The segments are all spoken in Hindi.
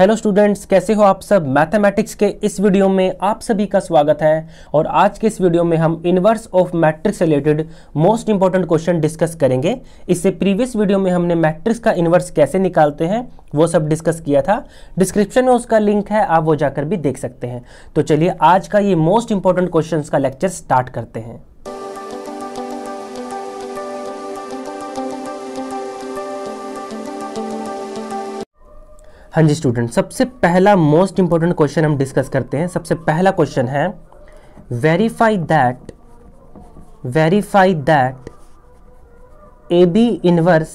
हेलो स्टूडेंट्स कैसे हो आप सब मैथमेटिक्स के इस वीडियो में आप सभी का स्वागत है और आज के इस वीडियो में हम inverse of matrix related most important question discuss करेंगे इससे प्रीवियस वीडियो में हमने मैट्रिक्स का इन्वर्स कैसे निकालते हैं वो सब डिस्कस किया था डिस्क्रिप्शन में उसका लिंक है आप वो जाकर भी देख सकते हैं तो चलिए आज का ये मोस्ट इंपॉर्टेंट क्वेश्चन का लेक्चर स्टार्ट करते हैं हाँ जी स्टूडेंट सबसे पहला मोस्ट इंपॉर्टेंट क्वेश्चन हम डिस्कस करते हैं सबसे पहला क्वेश्चन है verify that verify that A B inverse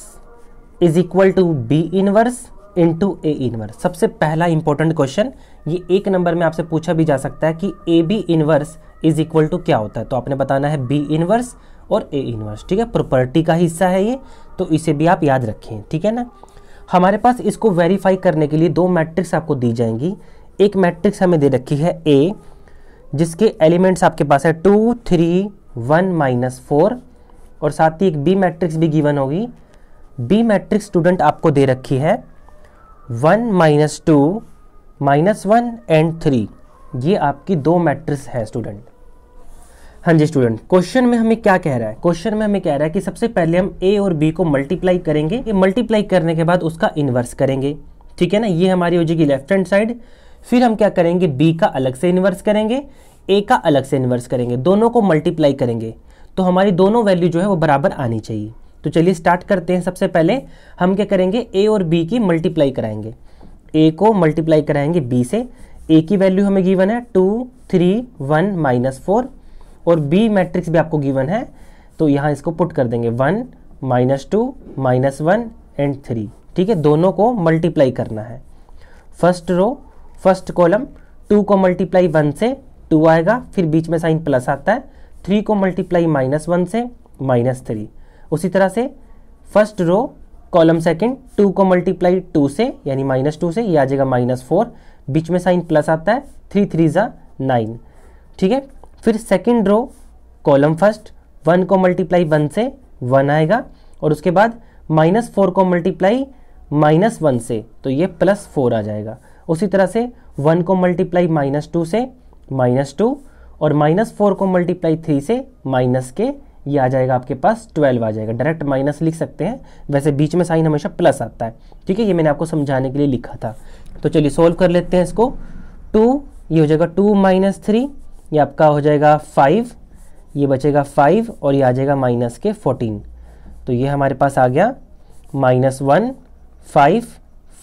is equal to B inverse into A inverse सबसे पहला इंपॉर्टेंट क्वेश्चन ये एक नंबर में आपसे पूछा भी जा सकता है कि A B inverse is equal to क्या होता है तो आपने बताना है बी इनवर्स और ए इनवर्स ठीक है प्रॉपर्टी का हिस्सा है ये तो इसे भी आप याद रखें ठीक है ना हमारे पास इसको वेरीफाई करने के लिए दो मैट्रिक्स आपको दी जाएंगी एक मैट्रिक्स हमें दे रखी है ए जिसके एलिमेंट्स आपके पास है two three one minus four और साथ ही एक बी मैट्रिक्स भी गिवन होगी बी मैट्रिक्स स्टूडेंट आपको दे रखी है one minus two minus one and three ये आपकी दो मैट्रिक्स है स्टूडेंट हाँ जी स्टूडेंट क्वेश्चन में हमें क्या कह रहा है क्वेश्चन में हमें कह रहा है कि सबसे पहले हम ए और बी को मल्टीप्लाई करेंगे ये मल्टीप्लाई करने के बाद उसका इन्वर्स करेंगे ठीक है ना ये हमारी हो जाएगी लेफ्ट हैंड साइड फिर हम क्या करेंगे बी का अलग से इन्वर्स करेंगे ए का अलग से इन्वर्स करेंगे दोनों को मल्टीप्लाई करेंगे तो हमारी दोनों वैल्यू जो है वो बराबर आनी चाहिए तो चलिए स्टार्ट करते हैं सबसे पहले हम क्या करेंगे ए और बी की मल्टीप्लाई कराएंगे ए को मल्टीप्लाई कराएंगे बी से ए की वैल्यू हमें गिवन है two three one minus four और बी मैट्रिक्स भी आपको गिवन है तो यहाँ इसको पुट कर देंगे one minus two minus one and three ठीक है दोनों को मल्टीप्लाई करना है first row first column two को मल्टीप्लाई वन से टू आएगा फिर बीच में साइन प्लस आता है थ्री को मल्टीप्लाई माइनस वन से माइनस थ्री उसी तरह से first row column second two को मल्टीप्लाई टू से यानी माइनस टू से ये आ जाएगा माइनस फोर बीच में साइन प्लस आता है थ्री थ्री ज़ा नाइन ठीक है फिर second row column first one को मल्टीप्लाई वन से वन आएगा और उसके बाद माइनस फोर को मल्टीप्लाई माइनस वन से तो ये प्लस फोर आ जाएगा उसी तरह से वन को मल्टीप्लाई माइनस टू से माइनस टू और माइनस फोर को मल्टीप्लाई थ्री से माइनस के ये आ जाएगा आपके पास ट्वेल्व आ जाएगा डायरेक्ट माइनस लिख सकते हैं वैसे बीच में साइन हमेशा प्लस आता है ठीक है ये मैंने आपको समझाने के लिए लिखा था तो चलिए सोल्व कर लेते हैं इसको टू ये हो जाएगा टू माइनस थ्री ये आपका हो जाएगा फाइव ये बचेगा फाइव और ये आ जाएगा माइनस के फोर्टीन तो ये हमारे पास आ गया माइनस वन फाइव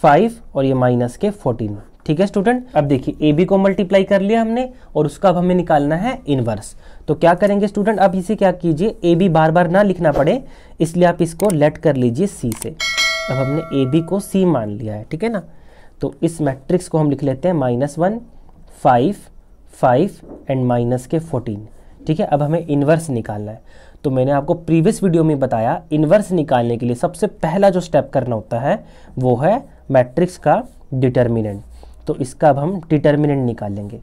फाइव और ये माइनस के फोर्टीन ठीक है स्टूडेंट अब देखिए ए बी को मल्टीप्लाई कर लिया हमने और उसका अब हमें निकालना है इनवर्स तो क्या करेंगे स्टूडेंट अब इसे क्या कीजिए ए बी बार बार ना लिखना पड़े इसलिए आप इसको लेट कर लीजिए सी से अब हमने ए बी को सी मान लिया है ठीक है ना तो इस मैट्रिक्स को हम लिख लेते हैं minus one five five and minus के फोर्टीन ठीक है अब हमें इन्वर्स निकालना है तो मैंने आपको प्रीवियस वीडियो में बताया इन्वर्स निकालने के लिए सबसे पहला जो स्टेप करना होता है वो है मैट्रिक्स का डिटर्मिनेंट तो इसका अब हम डिटर्मिनेंट निकालेंगे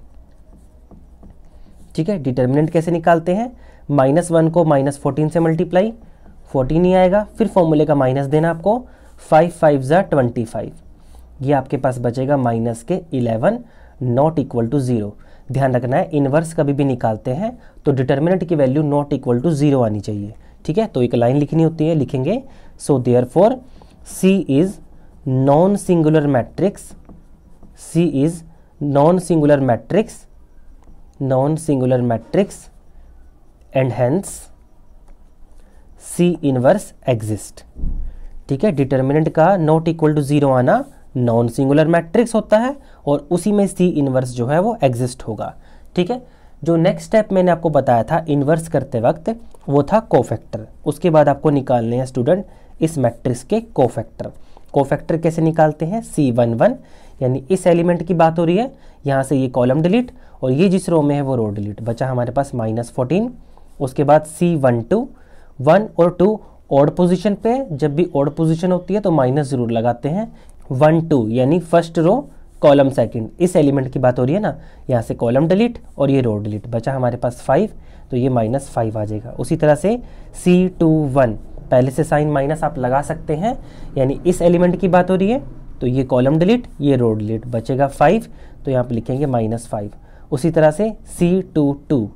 ठीक है डिटर्मिनेंट कैसे निकालते हैं माइनस वन को माइनस फोर्टीन से मल्टीप्लाई फोर्टीन ही आएगा फिर फॉर्मूले का माइनस देना आपको फाइव फाइव ज़ा ट्वेंटी फाइव ये आपके पास बचेगा माइनस के eleven not equal to zero ध्यान रखना है इनवर्स कभी भी निकालते हैं तो डिटर्मिनेंट की value not equal to zero आनी चाहिए ठीक है तो एक लाइन लिखनी होती है लिखेंगे so therefore C is non singular matrix C is non singular matrix non singular matrix and hence C inverse exist ठीक है डिटर्मिनेंट का नॉट इक्वल टू जीरो आना नॉन सिंगुलर मैट्रिक्स होता है और उसी में सी इनवर्स जो है वो एग्जिस्ट होगा ठीक है जो नेक्स्ट स्टेप मैंने आपको बताया था इन्वर्स करते वक्त वो था कोफैक्टर उसके बाद आपको निकालने हैं स्टूडेंट इस मैट्रिक्स के कोफैक्टर कोफैक्टर कैसे निकालते हैं सी वन वन यानी इस एलिमेंट की बात हो रही है यहाँ से ये कॉलम डिलीट और ये जिस रो में है वो रो डिलीट बचा हमारे पास माइनस फोर्टीन उसके बाद सी वन टू वन और टू ऑड पोजिशन पे जब भी ऑड पोजिशन होती है तो माइनस ज़रूर लगाते हैं वन टू यानी फर्स्ट रो कॉलम सेकंड इस एलिमेंट की बात हो रही है ना यहाँ से कॉलम डिलीट और ये रो डिलीट बचा हमारे पास फाइव तो ये माइनस फाइव आ जाएगा उसी तरह से सी टू वन पहले से साइन माइनस आप लगा सकते हैं यानी इस एलिमेंट की बात हो रही है तो ये कॉलम डिलीट ये रो डिलीट बचेगा फाइव तो यहाँ पर लिखेंगे माइनस फाइव उसी तरह से सी टू टू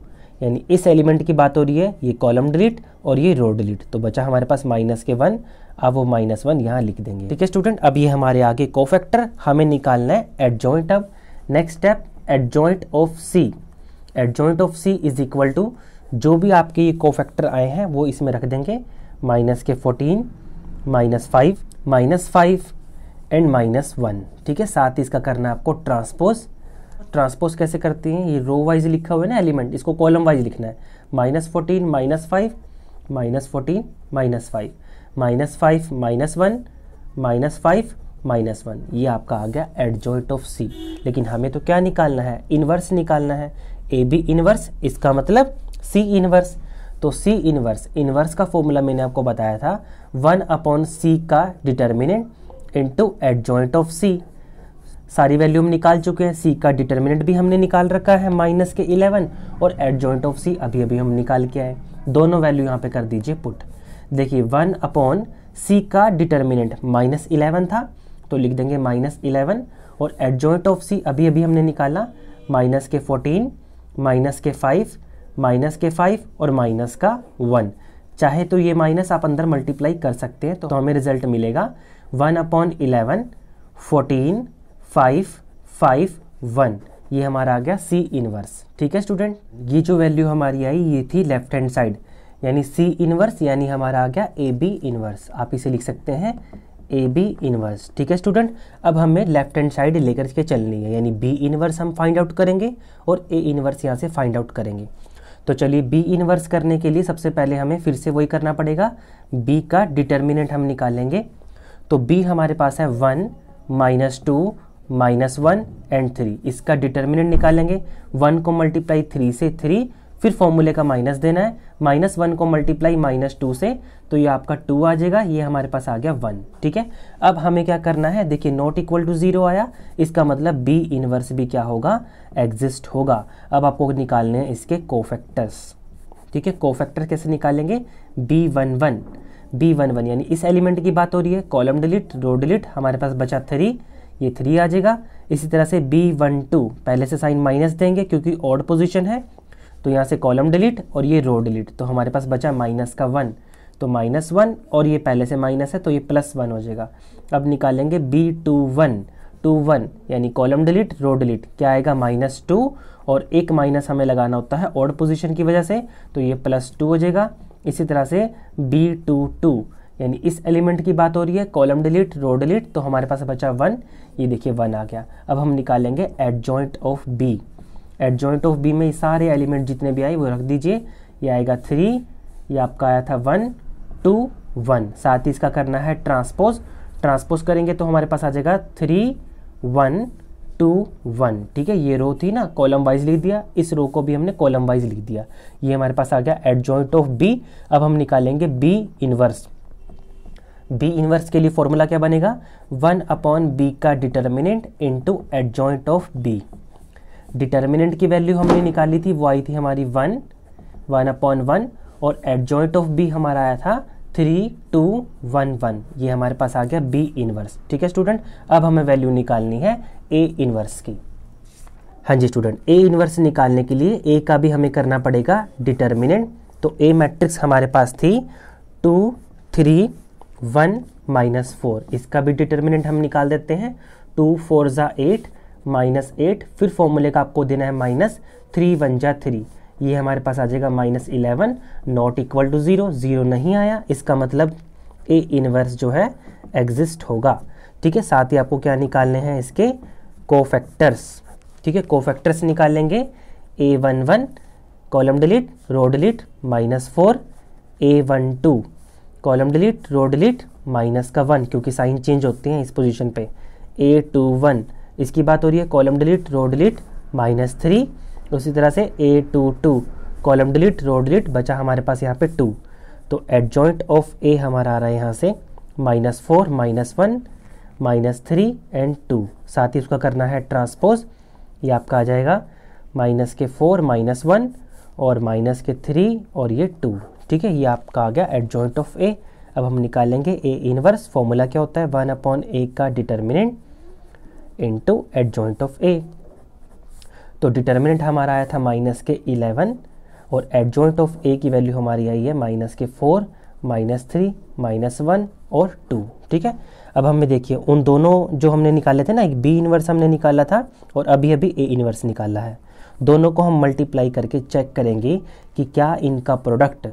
यानी इस एलिमेंट की बात हो रही है ये कॉलम डिलीट और ये रो डिलीट तो बचा हमारे पास माइनस के वन अब वो माइनस वन यहाँ लिख देंगे ठीक है स्टूडेंट अब ये हमारे आगे कोफैक्टर हमें निकालना है एट जॉइंट अब next step adjoint of C adjoint of C is equal to जो भी आपके ये कोफैक्टर आए हैं वो इसमें रख देंगे माइनस के fourteen minus five minus five and minus one ठीक है साथ ही इसका करना है आपको ट्रांसपोज ट्रांसपोज कैसे करते हैं ये रो वाइज लिखा हुआ है ना एलिमेंट इसको कॉलम वाइज लिखना है minus fourteen minus five minus fourteen minus five minus five minus one minus five minus one ये आपका आ गया एडजॉइट ऑफ सी लेकिन हमें तो क्या निकालना है इनवर्स निकालना है ए बी इनवर्स इसका मतलब सी इनवर्स तो सी इनवर्स इनवर्स का फॉर्मूला मैंने आपको बताया था वन अपॉन सी का determinant into adjoint of C सारी वैल्यू हम निकाल चुके हैं सी का डिटर्मिनेंट भी हमने निकाल रखा है माइनस के इलेवन और एट जॉइंट ऑफ सी अभी अभी हम निकाल के आए दोनों वैल्यू यहाँ पे कर दीजिए पुट देखिए वन अपॉन सी का डिटर्मिनेंट माइनस इलेवन था तो लिख देंगे माइनस इलेवन और एट जॉइंट ऑफ सी अभी अभी हमने निकाला माइनस के फोर्टीन माइनस के फाइव माइनस के फाइव और माइनस का वन चाहे तो ये माइनस आप अंदर मल्टीप्लाई कर सकते हैं तो हमें रिजल्ट मिलेगा one upon eleven fourteen five five one ये हमारा आ गया सी इनवर्स ठीक है स्टूडेंट ये जो वैल्यू हमारी आई ये थी लेफ्ट हैंड साइड यानी सी इनवर्स यानी हमारा आ गया ए बी इनवर्स आप इसे लिख सकते हैं ए बी इनवर्स ठीक है स्टूडेंट अब हमें लेफ्ट हैंड साइड लेकर के चलनी है यानी बी इनवर्स हम फाइंड आउट करेंगे और ए इनवर्स यहाँ से फाइंड आउट करेंगे तो चलिए बी इनवर्स करने के लिए सबसे पहले हमें फिर से वही करना पड़ेगा बी का डिटर्मिनेंट हम निकालेंगे तो बी हमारे पास है one minus two minus one and three इसका डिटर्मिनेंट निकालेंगे वन को मल्टीप्लाई थ्री से थ्री फिर फॉर्मूले का माइनस देना है माइनस वन को मल्टीप्लाई माइनस टू से तो ये आपका टू आ जाएगा ये हमारे पास आ गया वन ठीक है अब हमें क्या करना है देखिए नॉट इक्वल टू ज़ीरो आया इसका मतलब बी इनवर्स भी क्या होगा एग्जिस्ट होगा अब आपको निकालने हैं इसके कोफैक्टर्स ठीक है कोफैक्टर कैसे निकालेंगे B one one B one one यानी इस एलिमेंट की बात हो रही है कॉलम डिलीट रो डिलीट हमारे पास बचा थ्री ये थ्री आ जाएगा इसी तरह से बी वन टू पहले से साइन माइनस देंगे क्योंकि ऑड पोजीशन है तो यहाँ से कॉलम डिलीट और ये रो डिलीट तो हमारे पास बचा माइनस का वन तो माइनस वन और ये पहले से माइनस है तो ये प्लस वन हो जाएगा अब निकालेंगे B two one two one यानी कॉलम डिलीट रो डिलीट क्या आएगा माइनस टू और एक माइनस हमें लगाना होता है ऑड पोजिशन की वजह से तो ये प्लस टू हो जाएगा इसी तरह से बी टू टू यानी इस एलिमेंट की बात हो रही है कॉलम डिलीट रो डिलीट तो हमारे पास बचा वन ये देखिए वन आ गया अब हम निकालेंगे adjoint of B adjoint of B में सारे एलिमेंट जितने भी आए वो रख दीजिए ये आएगा थ्री ये आपका आया था वन टू वन साथ ही इसका करना है ट्रांसपोज ट्रांसपोज करेंगे तो हमारे पास आ जाएगा थ्री वन टू वन ठीक है ये रो थी ना कॉलम वाइज लिख दिया इस रो को भी हमने कॉलम वाइज लिख दिया ये हमारे पास आ गया एट जॉइंट ऑफ बी अब हम निकालेंगे बी इनवर्स बी इनवर्स के लिए फॉर्मूला क्या बनेगा वन अपॉन बी का determinant into adjoint of B determinant की वैल्यू हमने निकाली थी वो आई थी हमारी वन वन अपॉन वन और एडजॉइंट ऑफ बी हमारा आया था थ्री टू वन वन ये हमारे पास आ गया बी इनवर्स ठीक है स्टूडेंट अब हमें वैल्यू निकालनी है ए इनवर्स की हाँ जी स्टूडेंट ए इनवर्स निकालने के लिए ए का भी हमें करना पड़ेगा डिटर्मिनेंट तो ए मैट्रिक्स हमारे पास थी two three one minus four इसका भी डिटर्मिनेंट हम निकाल देते हैं टू फोर ज़ा एट माइनस एट फिर फॉर्मूले का आपको देना है माइनस थ्री वन जा थ्री ये हमारे पास आ जाएगा minus eleven not equal to zero zero नहीं आया इसका मतलब ए इनवर्स जो है एग्जिस्ट होगा ठीक है साथ ही आपको क्या निकालने हैं इसके कोफैक्टर्स ठीक है कोफैक्टर्स निकालेंगे A one one column delete row delete minus four A one two column delete row delete minus का वन क्योंकि साइन चेंज होते हैं इस पोजीशन पे ए टू वन इसकी बात हो रही है column delete row delete minus three उसी तरह से A two two column delete row delete बचा हमारे पास यहाँ पे टू तो एडजॉइंट ऑफ ए हमारा आ रहा है यहाँ से minus four minus one minus three and two साथ ही उसका करना है ट्रांसपोज ये आपका आ जाएगा माइनस के फोर माइनस वन और माइनस के थ्री और ये टू ठीक है ये आपका आ गया एट जॉइंट ऑफ ए अब हम निकालेंगे ए इनवर्स फॉर्मूला क्या होता है वन अपॉन ए का determinant into adjoint of A तो डिटर्मिनेंट हमारा आया था माइनस के इलेवन और एट जॉइंट ऑफ ए की वैल्यू हमारी आई है माइनस के four minus three minus one और टू ठीक है अब हमें देखिए उन दोनों जो हमने निकाले थे ना एक बी इनवर्स हमने निकाला था और अभी अभी ए इनवर्स निकाला है दोनों को हम मल्टीप्लाई करके चेक करेंगे कि क्या इनका प्रोडक्ट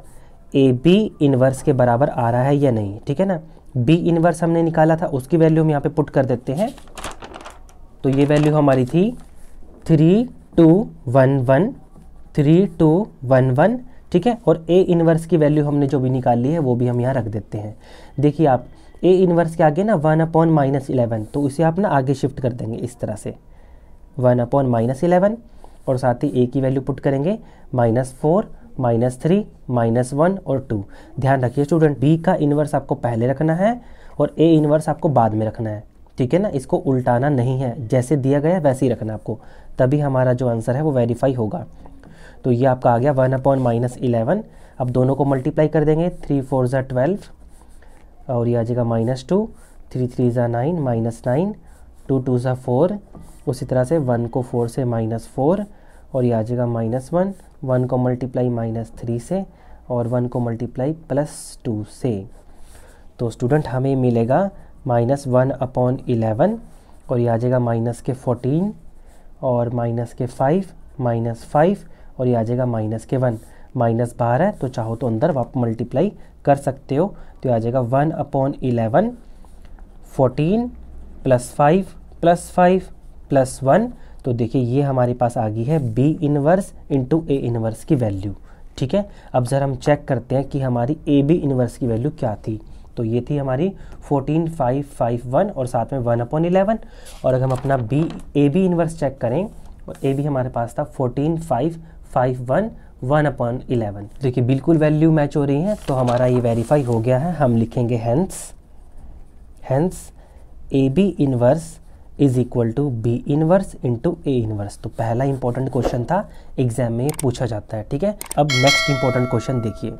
ए बी इनवर्स के बराबर आ रहा है या नहीं ठीक है ना बी इनवर्स हमने निकाला था उसकी वैल्यू हम यहाँ पे पुट कर देते हैं तो ये वैल्यू हमारी थी three two one one three two one one ठीक है और ए इनवर्स की वैल्यू हमने जो भी निकाली है वो भी हम यहाँ रख देते हैं देखिए आप ए इनवर्स के आगे ना वन अपॉन माइनस इलेवन तो इसे आप ना आगे शिफ्ट कर देंगे इस तरह से वन अपॉन माइनस इलेवन और साथ ही ए की वैल्यू पुट करेंगे minus four minus three minus one और टू ध्यान रखिए स्टूडेंट बी का इन्वर्स आपको पहले रखना है और ए इन्वर्स आपको बाद में रखना है ठीक है ना इसको उल्टाना नहीं है जैसे दिया गया वैसे ही रखना आपको तभी हमारा जो आंसर है वो वेरीफाई होगा तो ये आपका आ गया वन अपॉन माइनस इलेवन अब दोनों को मल्टीप्लाई कर देंगे थ्री फोर ज़ा ट्वेल्व और ये आ जाएगा माइनस टू थ्री थ्री ज़ा nine minus nine two two ज़ा फोर उसी तरह से वन को फोर से माइनस फोर और ये आ जाएगा माइनस वन वन को मल्टीप्लाई माइनस थ्री से और वन को मल्टीप्लाई प्लस टू से तो स्टूडेंट हमें मिलेगा माइनस वन अपॉन इलेवन और ये आ जाएगा माइनस के फोर्टीन और माइनस के फाइव माइनस फाइव और ये आ जाएगा माइनस के वन माइनस बारह तो चाहो तो अंदर आप मल्टीप्लाई कर सकते हो तो आ जाएगा one upon eleven fourteen plus five plus five plus one तो देखिए ये हमारे पास आ गई है B inverse into A inverse की वैल्यू ठीक है अब ज़रा हम चेक करते हैं कि हमारी ए बी इनवर्स की वैल्यू क्या थी तो ये थी हमारी फोर्टीन फाइव फाइव वन और साथ में वन अपॉन इलेवन और अगर हम अपना B A B inverse check करें और ए बी हमारे पास था fourteen five five one one upon eleven देखिए बिल्कुल वैल्यू मैच हो रही है तो हमारा ये वेरीफाई हो गया है हम लिखेंगे hence hence A B inverse is equal to B inverse into A inverse तो पहला इंपॉर्टेंट क्वेश्चन था एग्जाम में पूछा जाता है ठीक है अब नेक्स्ट इंपॉर्टेंट क्वेश्चन देखिए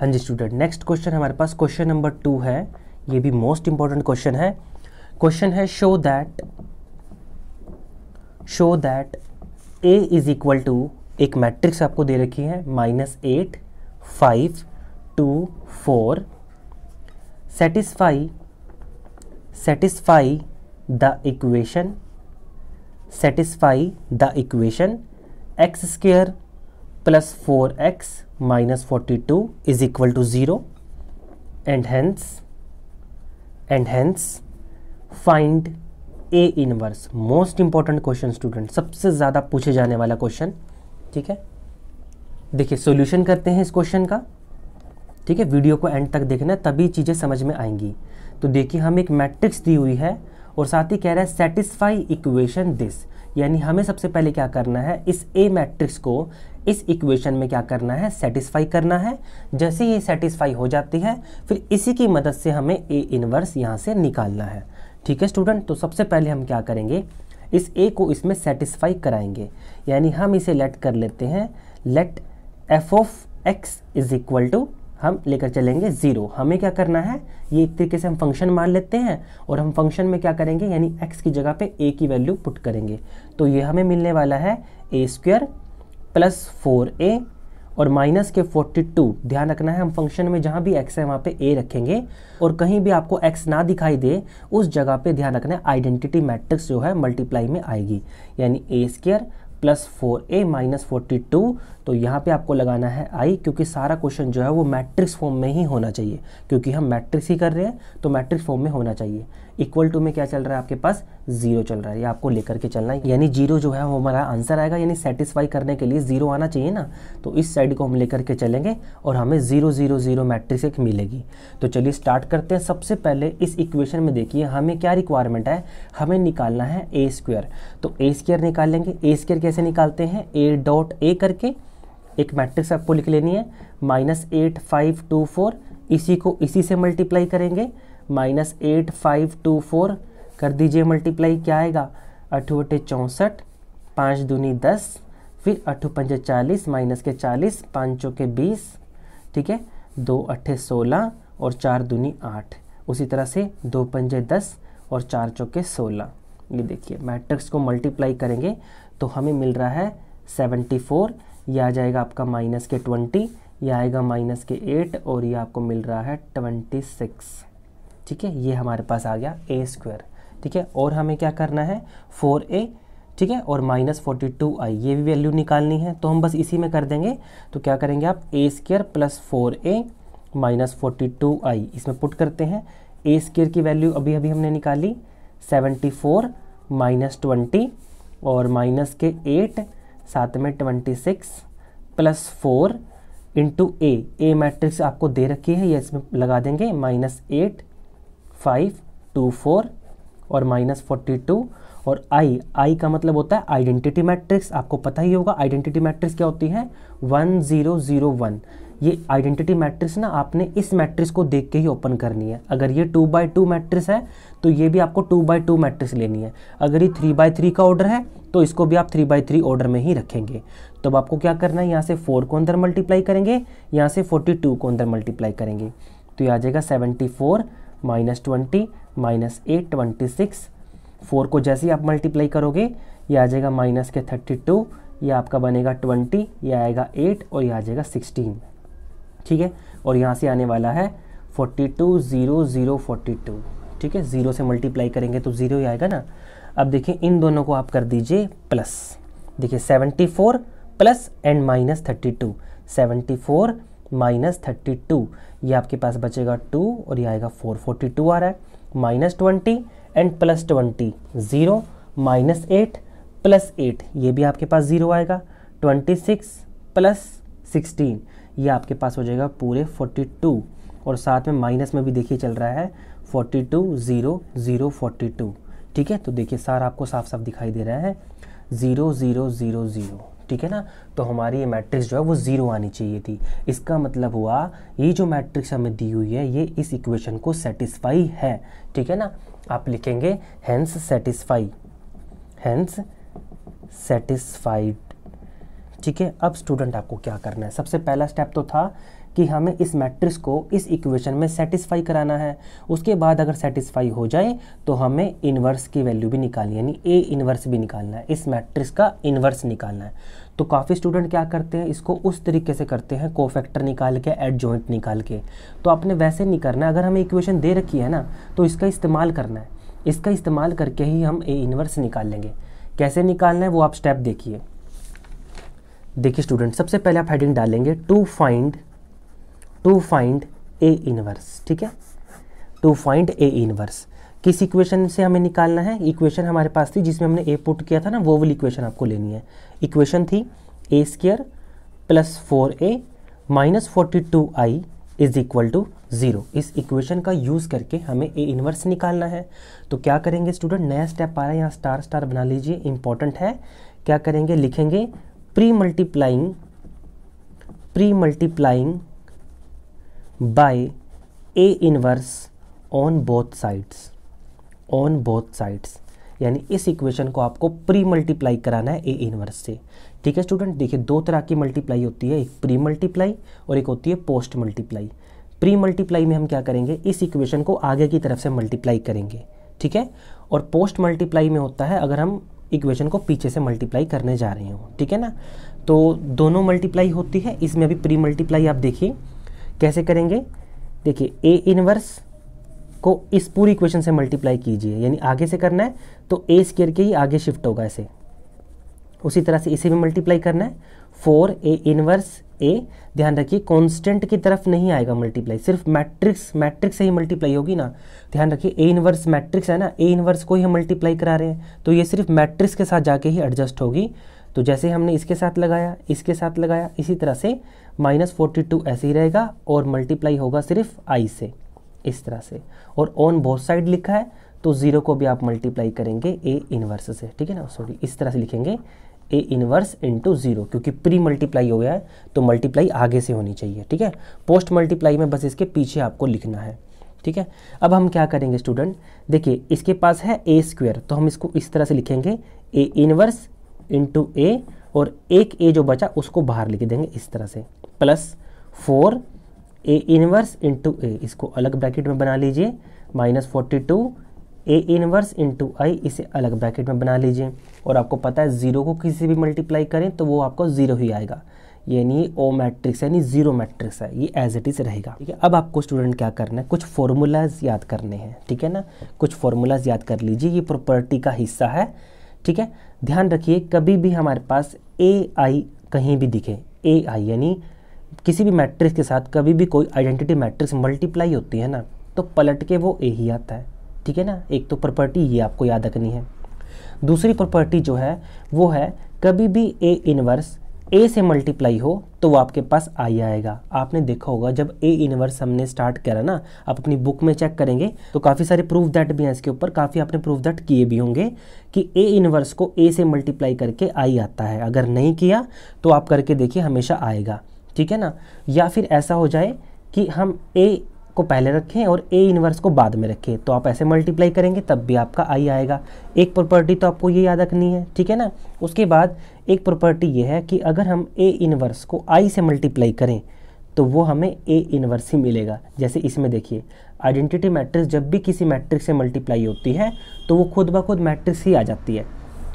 हाँ जी स्टूडेंट नेक्स्ट क्वेश्चन हमारे पास क्वेश्चन नंबर टू है ये भी मोस्ट इंपॉर्टेंट क्वेश्चन है क्वेश्चन है show that show that A is equal to एक मैट्रिक्स आपको दे रखी है minus eight five two four satisfy satisfy the equation satisfy the equation x square plus 4x minus 42 is equal to 0 and hence and hence find A inverse most important question student सबसे ज़्यादा पूछे जाने वाला क्वेश्चन ठीक है देखिए सॉल्यूशन करते हैं इस क्वेश्चन का ठीक है वीडियो को एंड तक देखना तभी चीज़ें समझ में आएंगी तो देखिए हम एक मैट्रिक्स दी हुई है और साथ ही कह रहा है सेटिस्फाई इक्वेशन दिस यानी हमें सबसे पहले क्या करना है इस ए मैट्रिक्स को इस इक्वेशन में क्या करना है सेटिस्फाई करना है जैसे ये सेटिस्फाई हो जाती है फिर इसी की मदद से हमें ए इनवर्स यहाँ से निकालना है ठीक है स्टूडेंट तो सबसे पहले हम क्या करेंगे इस ए को इसमें सेटिस्फाई कराएंगे यानी हम इसे लेट कर लेते हैं let F of X is equal to हम लेकर चलेंगे ज़ीरो हमें क्या करना है ये एक तरीके से हम फंक्शन मान लेते हैं और हम फंक्शन में क्या करेंगे यानी एक्स की जगह पे ए की वैल्यू पुट करेंगे तो ये हमें मिलने वाला है A square plus four A और माइनस के 42 ध्यान रखना है हम फंक्शन में जहाँ भी एक्स है वहाँ पे ए रखेंगे और कहीं भी आपको एक्स ना दिखाई दे उस जगह पे ध्यान रखना है आइडेंटिटी मैट्रिक्स जो है मल्टीप्लाई में आएगी यानी A square plus four A minus forty two तो यहाँ पे आपको लगाना है आई क्योंकि सारा क्वेश्चन जो है वो मैट्रिक्स फॉर्म में ही होना चाहिए क्योंकि हम मैट्रिक्स ही कर रहे हैं तो मैट्रिक्स फॉर्म में होना चाहिए इक्वल टू में क्या चल रहा है आपके पास जीरो चल रहा है ये आपको लेकर के चलना है यानी जीरो जो है वो हमारा आंसर आएगा यानी सेटिस्फाई करने के लिए जीरो आना चाहिए ना तो इस साइड को हम लेकर के चलेंगे और हमें जीरो जीरो जीरो मैट्रिक्स एक मिलेगी तो चलिए स्टार्ट करते हैं सबसे पहले इस इक्वेशन में देखिए हमें क्या रिक्वायरमेंट है हमें निकालना है ए स्क्वेयर तो ए स्क्वेयर निकाल लेंगे ए स्क्वेयर कैसे निकालते हैं ए डॉट ए करके एक मैट्रिक्स आपको लिख लेनी है minus eight five two four इसी को इसी से मल्टीप्लाई करेंगे minus eight five two four कर दीजिए मल्टीप्लाई क्या आएगा अठू अठे चौंसठ पाँच दूनी दस फिर अठू पंजे चालीस माइनस के चालीस पाँचों के बीस ठीक है दो अट्ठे सोलह और चार दूनी आठ उसी तरह से दो पंजे दस और चार चौके सोलह ये देखिए मैट्रिक्स को मल्टीप्लाई करेंगे तो हमें मिल रहा है सेवेंटी फोर यह आ जाएगा आपका माइनस के ट्वेंटी यह आएगा माइनस के एट और ये आपको मिल रहा है ट्वेंटी सिक्स ठीक है ये हमारे पास आ गया ए स्क्वायर ठीक है और हमें क्या करना है फोर ए ठीक है और माइनस फोर्टी टू आई ये भी वैल्यू निकालनी है तो हम बस इसी में कर देंगे तो क्या करेंगे आप A square plus four A minus forty two I इसमें पुट करते हैं ए स्केयर की वैल्यू अभी अभी हमने निकाली सेवेंटी फोर माइनस ट्वेंटी और माइनस के एट साथ में twenty six plus four into A A matrix आपको दे रखी है ये इसमें लगा देंगे minus eight five two four और माइनस फोर्टी टू और आई आई का मतलब होता है आइडेंटिटी मैट्रिक्स आपको पता ही होगा आइडेंटिटी मैट्रिक्स क्या होती है वन ज़ीरो ज़ीरो वन ये आइडेंटिटी मैट्रिक्स ना आपने इस मैट्रिक्स को देख के ही ओपन करनी है अगर ये टू बाई टू मैट्रिक्स है तो ये भी आपको टू बाई टू मैट्रिक्स लेनी है अगर ये थ्री बाई थ्री का ऑर्डर है तो इसको भी आप थ्री बाई थ्री ऑर्डर में ही रखेंगे तो अब आपको क्या करना है यहाँ से फोर को अंदर मल्टीप्लाई करेंगे यहाँ से फोर्टी टू को अंदर मल्टीप्लाई करेंगे तो ये आ जाएगा seventy four minus twenty minus eight twenty six four को जैसे ही आप मल्टीप्लाई करोगे ये आ जाएगा माइनस के थर्टी टू ये आपका बनेगा ट्वेंटी ये आएगा एट और ये आ जाएगा सिक्सटीन ठीक है और यहाँ से आने वाला है forty two zero zero forty two ठीक है ज़ीरो से मल्टीप्लाई करेंगे तो ज़ीरो ही आएगा ना अब देखिए इन दोनों को आप कर दीजिए प्लस देखिए seventy four plus and minus thirty two seventy four minus thirty two ये आपके पास बचेगा टू और ये आएगा फोर फोर्टी टू आ रहा है minus twenty and plus twenty zero minus eight plus eight ये भी आपके पास ज़ीरो आएगा ट्वेंटी सिक्स प्लस सिक्सटीन ये आपके पास हो जाएगा पूरे फोर्टी टू और साथ में माइनस में भी देखिए चल रहा है forty two zero zero forty two ठीक है तो देखिए सारा आपको साफ साफ दिखाई दे रहा है ज़ीरो ज़ीरो ज़ीरो ज़ीरो ठीक है ना तो हमारी ये मैट्रिक्स जो है वो ज़ीरो आनी चाहिए थी इसका मतलब हुआ ये जो मैट्रिक्स हमें दी हुई है ये इस इक्वेशन को सेटिस्फाई है ठीक है ना आप लिखेंगे हैंस सेटिस्फाई हैंस सेटिस्फाइड ठीक है अब स्टूडेंट आपको क्या करना है सबसे पहला स्टेप तो था कि हमें इस मैट्रिक्स को इस इक्वेशन में सेटिस्फाई कराना है उसके बाद अगर सेटिस्फाई हो जाए तो हमें इन्वर्स की वैल्यू भी निकालनी यानी ए इन्वर्स भी निकालना है इस मैट्रिक्स का इन्वर्स निकालना है तो काफ़ी स्टूडेंट क्या करते हैं इसको उस तरीके से करते हैं कोफैक्टर निकाल के एड जॉइंट निकाल के तो आपने वैसे नहीं करना है अगर हमें इक्वेशन दे रखी है ना तो इसका इस्तेमाल करना है इसका इस्तेमाल करके ही हम ए इन्वर्स निकाल लेंगे कैसे निकालना है वो आप स्टेप देखिए देखिए स्टूडेंट सबसे पहले आप हेडिंग डालेंगे to find to find A inverse ठीक है टू फाइंड ए इनवर्स किस इक्वेशन से हमें निकालना है इक्वेशन हमारे पास थी जिसमें हमने ए पुट किया था ना वो वाली इक्वेशन आपको लेनी है इक्वेशन थी A square plus four A minus forty two I is equal to zero इस इक्वेशन का यूज़ करके हमें ए इनवर्स निकालना है तो क्या करेंगे स्टूडेंट नया स्टेप आ रहा है यहाँ स्टार स्टार बना लीजिए इंपॉर्टेंट है क्या करेंगे लिखेंगे premultiplying premultiplying by A inverse on both sides on both sides यानी इस इक्वेशन को आपको प्री मल्टीप्लाई कराना है ए इनवर्स से ठीक है स्टूडेंट देखिए दो तरह की मल्टीप्लाई होती है एक प्री मल्टीप्लाई और एक होती है पोस्ट मल्टीप्लाई प्री मल्टीप्लाई में हम क्या करेंगे इस इक्वेशन को आगे की तरफ से मल्टीप्लाई करेंगे ठीक है और पोस्ट मल्टीप्लाई में होता है अगर हम इक्वेशन को पीछे से मल्टीप्लाई करने जा रहे हो ठीक है ना तो दोनों मल्टीप्लाई होती है इसमें अभी प्री मल्टीप्लाई आप देखिए कैसे करेंगे देखिए ए इनवर्स को इस पूरी इक्वेशन से मल्टीप्लाई कीजिए यानी आगे से करना है तो ए स्केयर के ही आगे शिफ्ट होगा ऐसे उसी तरह से इसे भी मल्टीप्लाई करना है फोर ए इनवर्स ए ध्यान रखिए कांस्टेंट की तरफ नहीं आएगा मल्टीप्लाई सिर्फ मैट्रिक्स मैट्रिक्स से ही मल्टीप्लाई होगी ना ध्यान रखिए ए इनवर्स मैट्रिक्स है ना ए इनवर्स को ही हम मल्टीप्लाई करा रहे हैं तो ये सिर्फ मैट्रिक्स के साथ जाके ही एडजस्ट होगी तो जैसे हमने इसके साथ लगाया इसके साथ लगाया इसी तरह से माइनस फोर्टी टू ऐसे ही रहेगा और मल्टीप्लाई होगा सिर्फ आई से इस तरह से और ऑन बोथ साइड लिखा है तो ज़ीरो को भी आप मल्टीप्लाई करेंगे ए इनवर्स से ठीक है ना सॉरी इस तरह से लिखेंगे ए इनवर्स इंटू ज़ीरो क्योंकि प्री मल्टीप्लाई हो गया है तो मल्टीप्लाई आगे से होनी चाहिए ठीक है पोस्ट मल्टीप्लाई में बस इसके पीछे आपको लिखना है ठीक है अब हम क्या करेंगे स्टूडेंट देखिए इसके पास है ए स्क्वेयर तो हम इसको इस तरह से लिखेंगे ए इनवर्स इंटू ए और एक ए जो बचा उसको बाहर लिख देंगे इस तरह से plus four A inverse into A इसको अलग ब्रैकेट में बना लीजिए minus forty two A inverse into I इसे अलग ब्रैकेट में बना लीजिए और आपको पता है ज़ीरो को किसी भी मल्टीप्लाई करें तो वो आपको ज़ीरो ही आएगा यानी ओ मैट्रिक्स यानी ज़ीरो मैट्रिक्स है ये एज इट इज़ रहेगा ठीक है अब आपको स्टूडेंट क्या करना है कुछ फॉर्मूलाज याद करने हैं ठीक है ना कुछ फॉर्मूलाज याद कर लीजिए ये प्रॉपर्टी का हिस्सा है ठीक है ध्यान रखिए कभी भी हमारे पास ए आई कहीं भी दिखे ए आई यानी किसी भी मैट्रिक्स के साथ कभी भी कोई आइडेंटिटी मैट्रिक्स मल्टीप्लाई होती है ना तो पलट के वो ए ही आता है ठीक है ना एक तो प्रॉपर्टी ये आपको याद रखनी है दूसरी प्रॉपर्टी जो है वो है कभी भी ए इनवर्स ए से मल्टीप्लाई हो तो वो आपके पास आई आएगा आपने देखा होगा जब ए इनवर्स हमने स्टार्ट करा ना आप अपनी बुक में चेक करेंगे तो काफ़ी सारे प्रूफ दैट भी हैं इसके ऊपर काफ़ी आपने प्रूफ दैट किए भी होंगे कि ए इनवर्स को ए से मल्टीप्लाई करके आई आता है अगर नहीं किया तो आप करके देखिए हमेशा आएगा ठीक है ना या फिर ऐसा हो जाए कि हम ए को पहले रखें और ए इनवर्स को बाद में रखें तो आप ऐसे मल्टीप्लाई करेंगे तब भी आपका आई आएगा एक प्रॉपर्टी तो आपको ये याद रखनी है ठीक है ना उसके बाद एक प्रॉपर्टी ये है कि अगर हम ए इनवर्स को आई से मल्टीप्लाई करें तो वो हमें ए इनवर्स ही मिलेगा जैसे इसमें देखिए आइडेंटिटी मैट्रिक्स जब भी किसी मैट्रिक्स से मल्टीप्लाई होती है तो वो खुद ब खुद मैट्रिक्स ही आ जाती है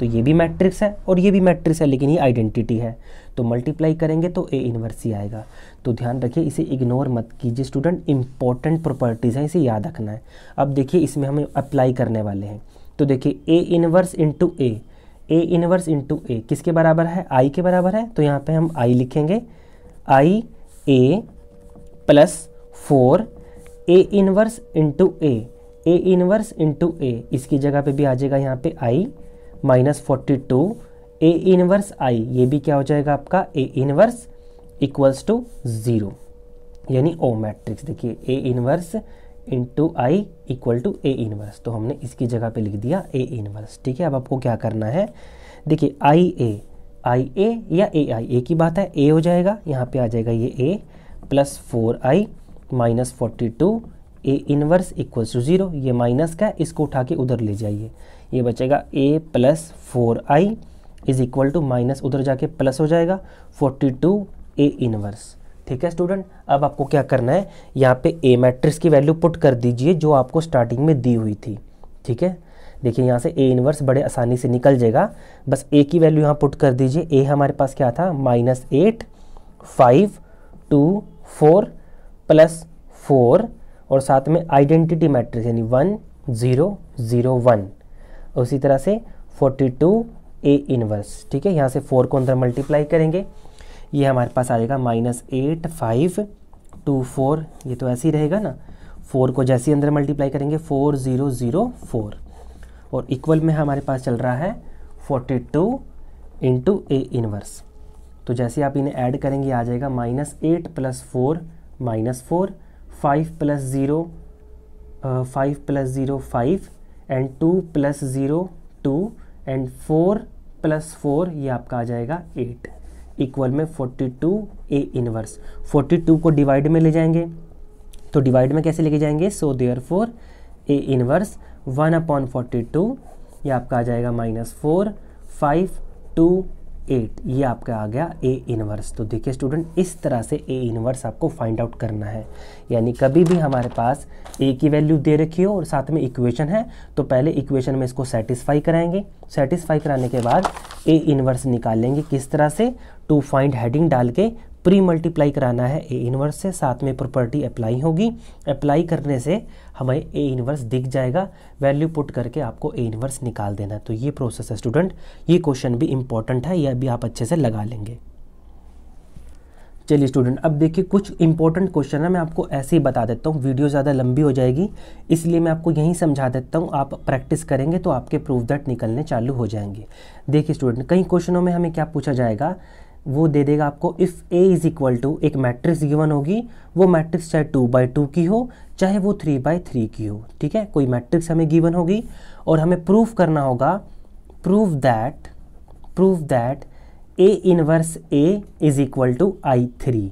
तो ये भी मैट्रिक्स है और ये भी मैट्रिक्स है लेकिन ये आइडेंटिटी है तो मल्टीप्लाई करेंगे तो ए इनवर्स ही आएगा तो ध्यान रखिए इसे इग्नोर मत कीजिए स्टूडेंट इंपॉर्टेंट प्रॉपर्टीज़ हैं इसे याद रखना है अब देखिए इसमें हम अप्लाई करने वाले हैं तो देखिए A inverse into A A inverse into A किसके बराबर है आई के बराबर है तो यहाँ पे हम आई लिखेंगे I A plus four A inverse into A A inverse into A इसकी जगह पे भी आ जाएगा यहाँ पे I minus forty two A inverse I ये भी क्या हो जाएगा आपका A inverse equals to zero यानी ओ मैट्रिक्स देखिए A inverse into I equal to A inverse तो हमने इसकी जगह पे लिख दिया ए इनवर्स ठीक है अब आपको क्या करना है देखिए आई ए आई ए या ए आई ए की बात है ए हो जाएगा यहाँ पे आ जाएगा ये A plus four I minus forty two A inverse equal to zero ये माइनस का इसको उठा के उधर ले जाइए ये बचेगा A plus four I is equal to minus उधर जाके प्लस हो जाएगा फोर्टी टू ए इनवर्स ठीक है स्टूडेंट अब आपको क्या करना है यहाँ पे ए मैट्रिक्स की वैल्यू पुट कर दीजिए जो आपको स्टार्टिंग में दी हुई थी ठीक है देखिए यहाँ से ए इनवर्स बड़े आसानी से निकल जाएगा बस ए की वैल्यू यहाँ पुट कर दीजिए ए हमारे पास क्या था minus eight five two four plus four और साथ में आइडेंटिटी मैट्रिक्स यानी वन ज़ीरो ज़ीरो वन उसी तरह से फोर्टी टू ए इनवर्स ठीक है यहाँ से फोर को अंदर मल्टीप्लाई करेंगे ये हमारे पास आ जाएगा minus eight five two four ये तो ऐसे ही रहेगा ना फोर को जैसे ही अंदर मल्टीप्लाई करेंगे फोर ज़ीरो ज़ीरो फोर और इक्वल में हमारे पास चल रहा है forty two into A inverse तो जैसे आप इन्हें ऐड करेंगे आ जाएगा minus eight plus four minus four five plus zero five plus zero five and two plus zero two and four plus four ये आपका आ जाएगा एट इक्वल में 42 ए इनवर्स 42 को डिवाइड में ले जाएंगे तो डिवाइड में कैसे लेके जाएंगे so there four A inverse one upon forty two ये आपका आ जाएगा minus four five two eight ये आपका आ गया ए इनवर्स तो देखिए स्टूडेंट इस तरह से ए इनवर्स आपको फाइंड आउट करना है यानी कभी भी हमारे पास ए की वैल्यू दे रखी हो और साथ में इक्वेशन है तो पहले इक्वेशन में इसको सेटिस्फाई कराएंगे सेटिस्फाई कराने के बाद ए इनवर्स निकालेंगे किस तरह से टू फाइंड हेडिंग डाल के प्री मल्टीप्लाई कराना है ए इनवर्स से साथ में प्रॉपर्टी अप्लाई होगी अप्लाई करने से हमें ए इनवर्स दिख जाएगा वैल्यू पुट करके आपको ए इनवर्स निकाल देना तो ये प्रोसेस है स्टूडेंट ये क्वेश्चन भी इंपॉर्टेंट है यह भी आप अच्छे से लगा लेंगे चलिए स्टूडेंट अब देखिए कुछ इंपॉर्टेंट क्वेश्चन है मैं आपको ऐसे ही बता देता हूँ वीडियो ज़्यादा लंबी हो जाएगी इसलिए मैं आपको यहीं समझा देता हूँ आप प्रैक्टिस करेंगे तो आपके प्रूफ दैट निकलने चालू हो जाएंगे देखिए स्टूडेंट कई क्वेश्चनों में हमें क्या पूछा जाएगा वो दे देगा आपको if A is equal to एक मैट्रिक्स गिवन होगी वो मैट्रिक्स चाहे टू बाई टू की हो चाहे वो थ्री बाई थ्री की हो ठीक है कोई मैट्रिक्स हमें गिवन होगी और हमें प्रूफ करना होगा proof that proof that A inverse A is equal to I three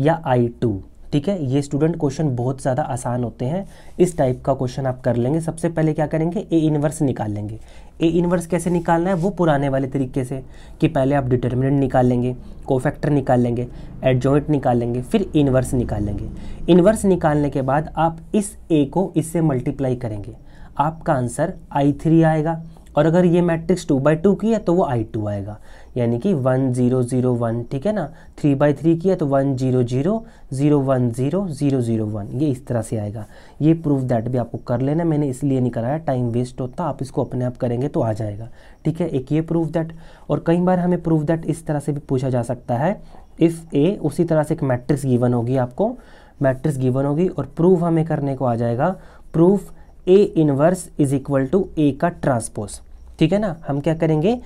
या आई टू ठीक है ये स्टूडेंट क्वेश्चन बहुत ज़्यादा आसान होते हैं इस टाइप का क्वेश्चन आप कर लेंगे सबसे पहले क्या करेंगे ए इनवर्स निकाल लेंगे ए इन्वर्स कैसे निकालना है वो पुराने वाले तरीके से कि पहले आप डिटर्मिनेंट निकाल लेंगे कोफैक्टर निकाल लेंगे एडजॉइंट निकाल लेंगे फिर इनवर्स निकाल लेंगे इनवर्स निकालने के बाद आप इस ए को इससे मल्टीप्लाई करेंगे आपका आंसर आई थ्री आएगा और अगर ये मैट्रिक्स टू बाई टू की है तो वो आई टू आएगा यानी कि वन ज़ीरो ज़ीरो वन ठीक है ना थ्री बाई थ्री की है तो one zero zero zero one zero zero zero one ये इस तरह से आएगा ये प्रूफ दैट भी आपको कर लेना मैंने इसलिए नहीं कराया टाइम वेस्ट होता आप इसको अपने आप करेंगे तो आ जाएगा ठीक है एक ये प्रूफ दैट और कई बार हमें प्रूफ दैट इस तरह से भी पूछा जा सकता है इफ़ ए उसी तरह से एक मैट्रिक्स गिवन होगी आपको मैट्रिक्स गिवन होगी और प्रूफ हमें करने को आ जाएगा proof A inverse is equal to A का ट्रांसपोज ठीक है ना हम क्या करेंगे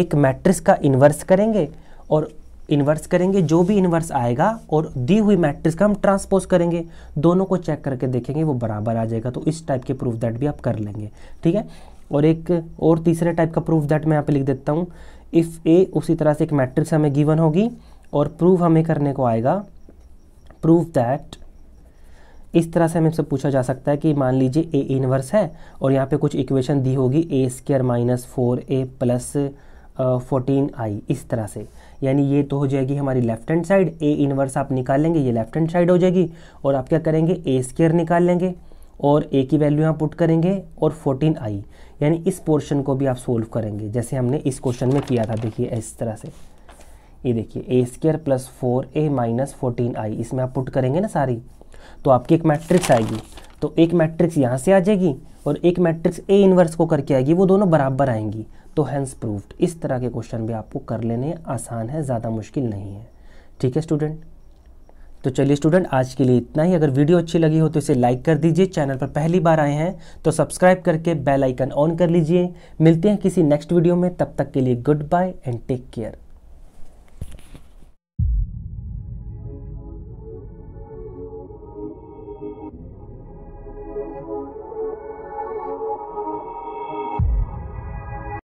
एक मैट्रिक्स का इन्वर्स करेंगे और इन्वर्स करेंगे जो भी इन्वर्स आएगा और दी हुई मैट्रिक्स का हम ट्रांसपोज करेंगे दोनों को चेक करके देखेंगे वो बराबर आ जाएगा तो इस टाइप के प्रूफ दैट भी आप कर लेंगे ठीक है और एक और तीसरे टाइप का प्रूफ दैट मैं यहाँ पे लिख देता हूँ इफ़ ए उसी तरह से एक मैट्रिक्स हमें गिवन होगी और प्रूफ हमें करने को आएगा प्रूफ दैट इस तरह से हमें से पूछा जा सकता है कि मान लीजिए ए इनवर्स है और यहाँ पे कुछ इक्वेशन दी होगी A square minus four A plus fourteen I इस तरह से यानी ये तो हो जाएगी हमारी left hand side A inverse आप निकालेंगे ये लेफ्ट हैंड साइड हो जाएगी और आप क्या करेंगे ए स्केयर निकाल लेंगे और ए की वैल्यू यहाँ पुट करेंगे और फोर्टीन आई यानी इस पोर्शन को भी आप सोल्व करेंगे जैसे हमने इस क्वेश्चन में किया था देखिए इस तरह से ये देखिए A square plus four A minus fourteen I इसमें आप पुट करेंगे ना सारी तो आपकी एक मैट्रिक्स आएगी तो एक मैट्रिक्स यहाँ से आ जाएगी और एक मैट्रिक्स ए इनवर्स को करके आएगी वो दोनों बराबर आएंगी तो हैंस प्रूफ्ड इस तरह के क्वेश्चन भी आपको कर लेने आसान है ज़्यादा मुश्किल नहीं है ठीक है स्टूडेंट तो चलिए स्टूडेंट आज के लिए इतना ही अगर वीडियो अच्छी लगी हो तो इसे लाइक कर दीजिए चैनल पर पहली बार आए हैं तो सब्सक्राइब करके बेल आइकन ऑन कर लीजिए मिलते हैं किसी नेक्स्ट वीडियो में तब तक के लिए goodbye and take care